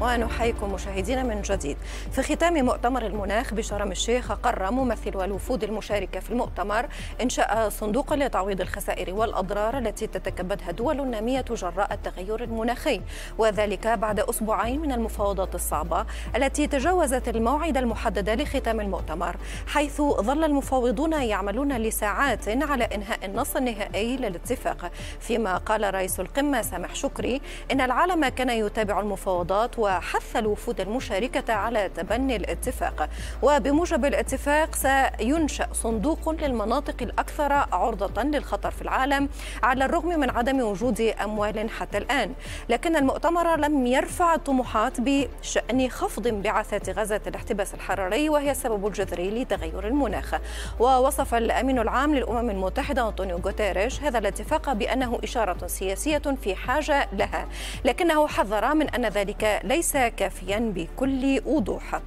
ونحييكم مشاهدينا من جديد في ختام مؤتمر المناخ بشرم الشيخ قرر ممثل الوفود المشاركة في المؤتمر إنشاء صندوق لتعويض الخسائر والأضرار التي تتكبدها الدول النامية جراء التغير المناخي وذلك بعد أسبوعين من المفاوضات الصعبة التي تجاوزت الموعد المحدد لختام المؤتمر حيث ظل المفاوضون يعملون لساعات على إنهاء النص النهائي للاتفاق فيما قال رئيس القمة سامح شكري إن العالم كان يتابع المفاوضات و وحث الوفود المشاركة على تبني الاتفاق وبموجب الاتفاق سينشأ صندوق للمناطق الأكثر عرضة للخطر في العالم على الرغم من عدم وجود أموال حتى الآن لكن المؤتمر لم يرفع الطموحات بشأن خفض انبعاثات غازات الاحتباس الحراري وهي السبب الجذري لتغير المناخ ووصف الأمين العام للأمم المتحدة أنطونيو غوتيريش هذا الاتفاق بأنه إشارة سياسية في حاجة لها لكنه حذر من أن ذلك ليس ليس كافيا بكل وضوح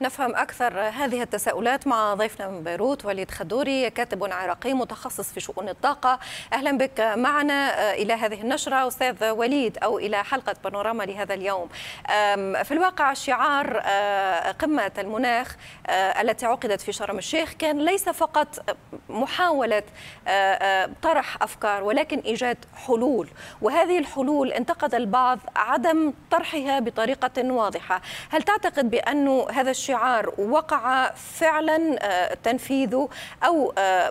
نفهم أكثر هذه التساؤلات مع ضيفنا من بيروت وليد خدوري كاتب عراقي متخصص في شؤون الطاقة أهلا بك معنا آه، إلى هذه النشرة أستاذ وليد أو إلى حلقة بانوراما لهذا اليوم في الواقع شعار آه، قمة المناخ آه، التي عقدت في شرم الشيخ كان ليس فقط محاولة طرح أفكار ولكن إيجاد حلول وهذه الحلول انتقد البعض عدم طرحها بطريقة واضحة هل تعتقد بأن هذا الشيء شعار وقع فعلا آه، تنفيذه أو آه،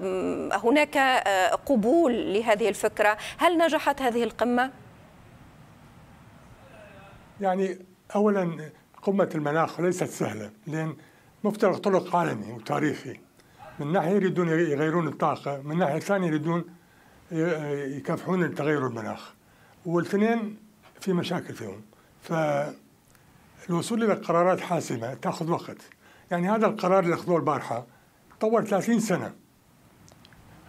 هناك آه، قبول لهذه الفكرة هل نجحت هذه القمة؟ يعني أولا قمة المناخ ليست سهلة لأن مفترق طرق عالمي وتاريخي من ناحية يريدون يغيرون الطاقة من ناحية ثانية يريدون يكافحون التغير المناخ والاثنين في مشاكل فيهم ف الوصول إلى قرارات حاسمة تأخذ وقت يعني هذا القرار اللي أخذوه البارحة طور 30 سنة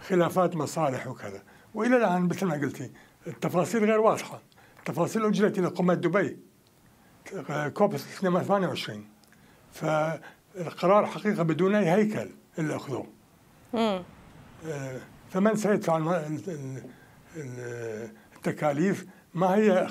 خلافات مصالح وكذا وإلى الآن مثل ما قلتي التفاصيل غير واضحة تفاصيل أجرت إلى قمة دبي كوب 28 فالقرار حقيقة بدون أي هيكل اللي أخذوه آه، فمن سيدفع التكاليف ما هي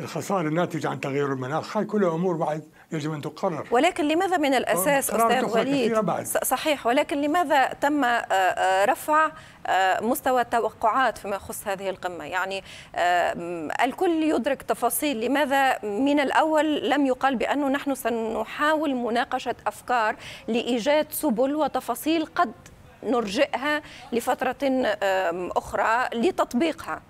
الخسائر الناتجة عن تغير المناخ هاي كلها أمور بعد يجب أن تقرر ولكن لماذا من الأساس أستاذ وليد بعد. صحيح ولكن لماذا تم آه، آه، رفع آه، مستوى التوقعات فيما يخص هذه القمة يعني الكل يدرك تفاصيل لماذا من الأول لم يقال بأنه نحن سنحاول مناقشة أفكار لإيجاد سبل وتفاصيل قد نرجئها لفترة أخرى لتطبيقها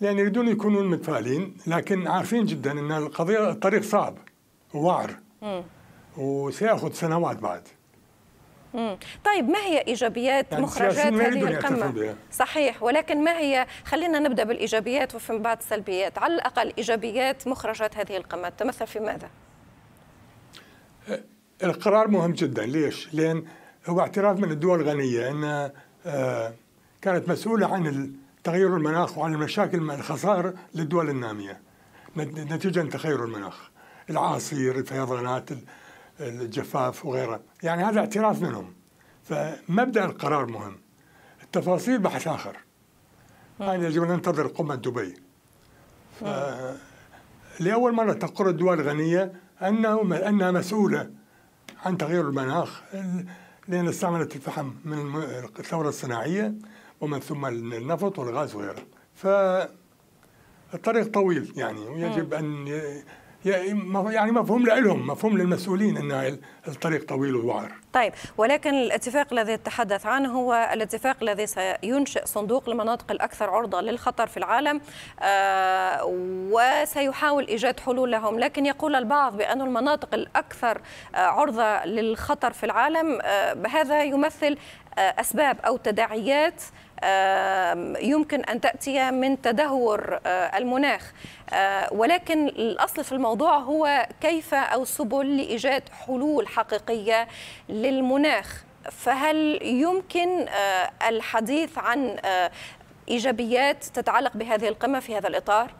لأن يريدون يكونون متفائلين لكن عارفين جدا أن القضية الطريق صعب ووعر وسيأخذ سنوات بعد مم. طيب ما هي ايجابيات يعني مخرجات هذه القمه؟ صحيح ولكن ما هي خلينا نبدا بالايجابيات وفي بعض السلبيات، على الاقل ايجابيات مخرجات هذه القمه تتمثل في ماذا؟ أه، القرار مهم جدا، ليش؟ لان هو اعتراف من الدول الغنيه ان أه، كانت مسؤوله عن تغير المناخ وعن المشاكل الخسائر للدول النامية نتيجة تغير المناخ العاصير الفيضانات الجفاف وغيره يعني هذا اعتراف منهم فمبدأ القرار مهم التفاصيل بحث آخر يعني يجب أن ننتظر قمة دبي ف... لأول مرة تقر الدول الغنية أنه أنها مسؤولة عن تغير المناخ لأن استعملت الفحم من الثورة الصناعية ومن ثم النفط والغاز وغيره فالطريق طويل يعني ويجب أن يعني, يعني مفهوم لهم مفهوم للمسؤولين ان الطريق طويل ووعر طيب ولكن الاتفاق الذي تحدث عنه هو الاتفاق الذي سينشئ صندوق المناطق الاكثر عرضه للخطر في العالم آه، وسيحاول ايجاد حلول لهم لكن يقول البعض بان المناطق الاكثر آه، عرضه للخطر في العالم آه، هذا يمثل اسباب او تداعيات يمكن أن تأتي من تدهور آه، المناخ آه، ولكن الأصل في الموضوع هو كيف أو سبل لإيجاد حلول حقيقية للمناخ فهل يمكن آه، الحديث عن إيجابيات تتعلق بهذه القمة في هذا الإطار؟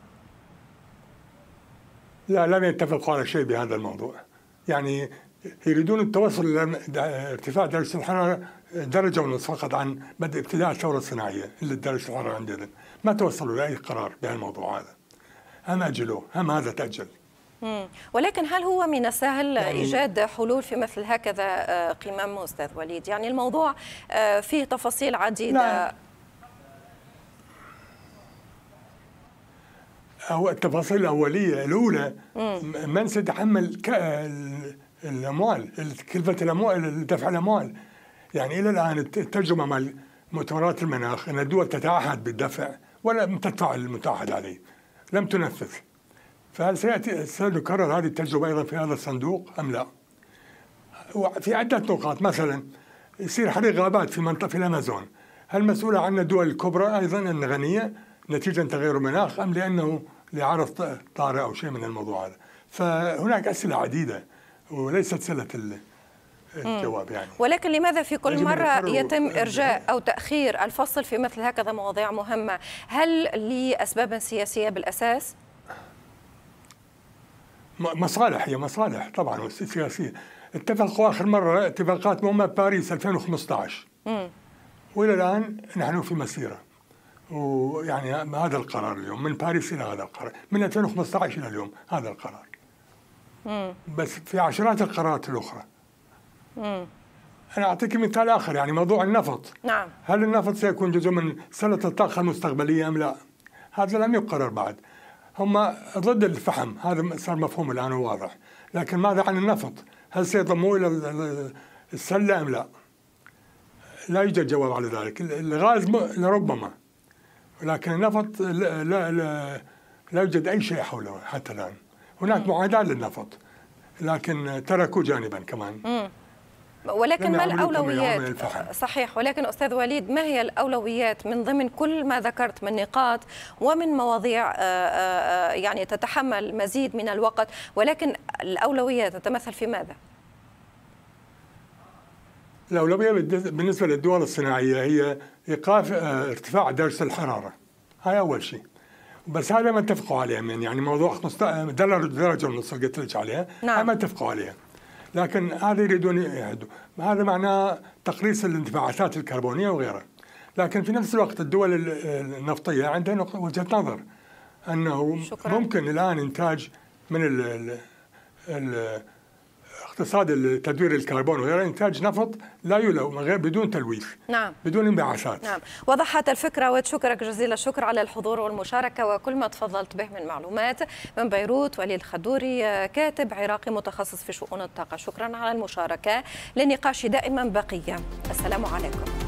لا لم يتفقوا على شيء بهذا الموضوع يعني يريدون التوصل الى ارتفاع درجه الحراره درجة ونصف فقط عن بدء ابتداء الثورة الصناعية اللي الدرجة الحرارة عندنا ما توصلوا لأي قرار بهالموضوع هذا هم أجلوه هم هذا تأجل ولكن هل هو من السهل يعني ايجاد حلول في مثل هكذا آه، قمم استاذ وليد يعني الموضوع آه، فيه تفاصيل عديده نعم. او التفاصيل الاوليه الاولى من سيتحمل الاموال كلفه الاموال دفع الاموال يعني الى الان التجربه مع مؤتمرات المناخ ان الدول تتعهد بالدفع ولم تدفع المتعهد عليه لم تنفذ فهل سياتي سنكرر هذه التجربه ايضا في هذا الصندوق ام لا؟ في عده نقاط مثلا يصير حريق غابات في منطقه في الامازون هل مسؤوله عن الدول الكبرى ايضا الغنيه نتيجه تغير المناخ ام لانه لعرض طارئ او شيء من الموضوع هذا؟ فهناك اسئله عديده وليست سله الجواب يعني ولكن لماذا في كل مرة يتم إرجاء أو تأخير الفصل في مثل هكذا مواضيع مهمة هل لأسباب سياسية بالأساس؟ مصالح هي مصالح طبعا سياسية اتفقوا آخر مرة اتفاقات مهمة باريس 2015 امم والى الان نحن في مسيره ويعني هذا القرار اليوم من باريس الى هذا القرار من 2015 الى اليوم هذا القرار مم. بس في عشرات القرارات الاخرى انا اعطيك مثال اخر يعني موضوع النفط نعم هل النفط سيكون جزء من سله الطاقه المستقبليه ام لا؟ هذا لم يقرر بعد هم ضد الفحم هذا صار مفهوم الان وواضح لكن ماذا عن النفط؟ هل سيضموه الى السله ام لا؟ لا يوجد جواب على ذلك الغاز لربما ولكن النفط لا, لا, لا, لا يوجد اي شيء حوله حتى الان هناك معاداه للنفط لكن تركوا جانبا كمان ولكن ما الأولويات صحيح ولكن أستاذ وليد ما هي الأولويات من ضمن كل ما ذكرت من نقاط ومن مواضيع آه، آه، آه، يعني تتحمل مزيد من الوقت ولكن الأولويات تتمثل في ماذا؟ الأولوية بالنسبة للدول الصناعية هي إيقاف ارتفاع درجة الحرارة هاي أول شيء بس هذا ما اتفقوا عليه يعني موضوع درجة ونص قلت لك عليها نعم. ما اتفقوا عليها لكن هذا يريدون يهدوا هذا معناه تقليص الانتفاعات الكربونيه وغيرها لكن في نفس الوقت الدول النفطيه عندها وجهه نظر انه شكرا. ممكن الان انتاج من ال اقتصاد تدوير الكربون وغير إنتاج نفط لا يلو من غير بدون تلويث نعم بدون انبعاثات نعم وضحت الفكرة وتشكرك جزيل الشكر على الحضور والمشاركة وكل ما تفضلت به من معلومات من بيروت وليد الخدوري كاتب عراقي متخصص في شؤون الطاقة شكرا على المشاركة لنقاش دائما بقية السلام عليكم